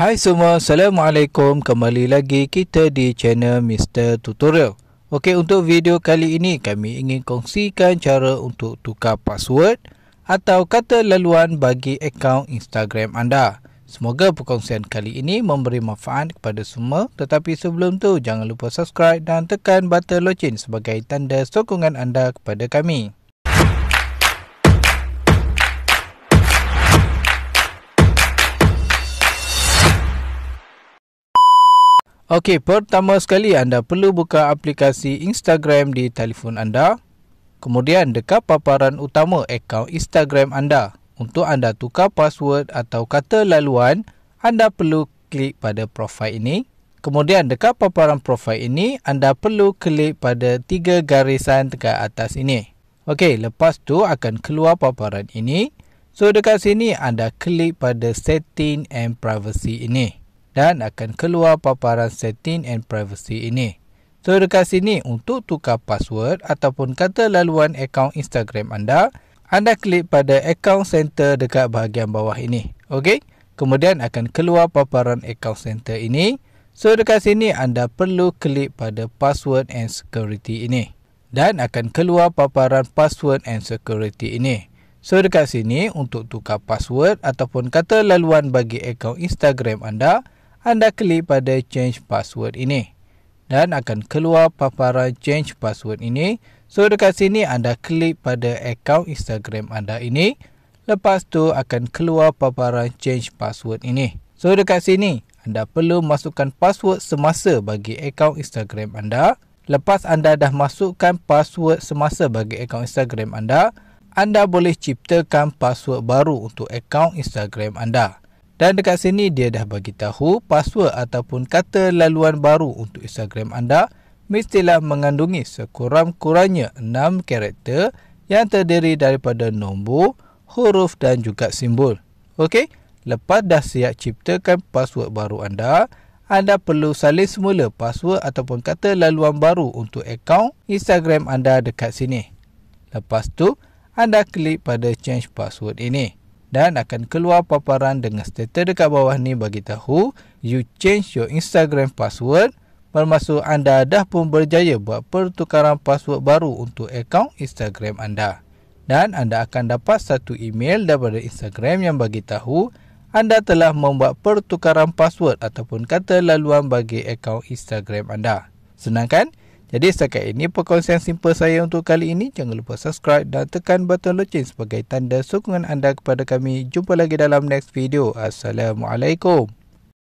Hai semua, Assalamualaikum. Kembali lagi kita di channel Mr. Tutorial. Ok, untuk video kali ini kami ingin kongsikan cara untuk tukar password atau kata laluan bagi akaun Instagram anda. Semoga perkongsian kali ini memberi manfaat kepada semua. Tetapi sebelum tu, jangan lupa subscribe dan tekan butang loceng sebagai tanda sokongan anda kepada kami. Okey, pertama sekali anda perlu buka aplikasi Instagram di telefon anda. Kemudian dekat paparan utama akaun Instagram anda, untuk anda tukar password atau kata laluan, anda perlu klik pada profil ini. Kemudian dekat paparan profil ini, anda perlu klik pada tiga garisan dekat atas ini. Okey, lepas tu akan keluar paparan ini. So dekat sini anda klik pada setting and privacy ini dan akan keluar paparan setting and privacy ini. So dekat sini untuk tukar password ataupun kata laluan akaun Instagram anda, anda klik pada account center dekat bahagian bawah ini. Okey? Kemudian akan keluar paparan account center ini. So dekat sini anda perlu klik pada password and security ini dan akan keluar paparan password and security ini. So dekat sini untuk tukar password ataupun kata laluan bagi akaun Instagram anda, anda klik pada change password ini dan akan keluar paparan change password ini. So dekat sini anda klik pada akaun Instagram anda ini. Lepas tu akan keluar paparan change password ini. So dekat sini anda perlu masukkan password semasa bagi akaun Instagram anda. Lepas anda dah masukkan password semasa bagi akaun Instagram anda, anda boleh ciptakan password baru untuk akaun Instagram anda. Dan dekat sini dia dah bagi tahu password ataupun kata laluan baru untuk Instagram anda mestilah mengandungi sekurang-kurangnya 6 karakter yang terdiri daripada nombor, huruf dan juga simbol. Okey, lepas dah siap ciptakan password baru anda, anda perlu salin semula password ataupun kata laluan baru untuk akaun Instagram anda dekat sini. Lepas tu, anda klik pada change password ini dan akan keluar paparan dengan status dekat bawah ni bagi tahu you change your Instagram password bermaksud anda dah pun berjaya buat pertukaran password baru untuk akaun Instagram anda dan anda akan dapat satu email daripada Instagram yang bagi tahu anda telah membuat pertukaran password ataupun kata laluan bagi akaun Instagram anda. Senang kan? Jadi setakat ini perkongsian simple saya untuk kali ini. Jangan lupa subscribe dan tekan butang lonceng sebagai tanda sokongan anda kepada kami. Jumpa lagi dalam next video. Assalamualaikum.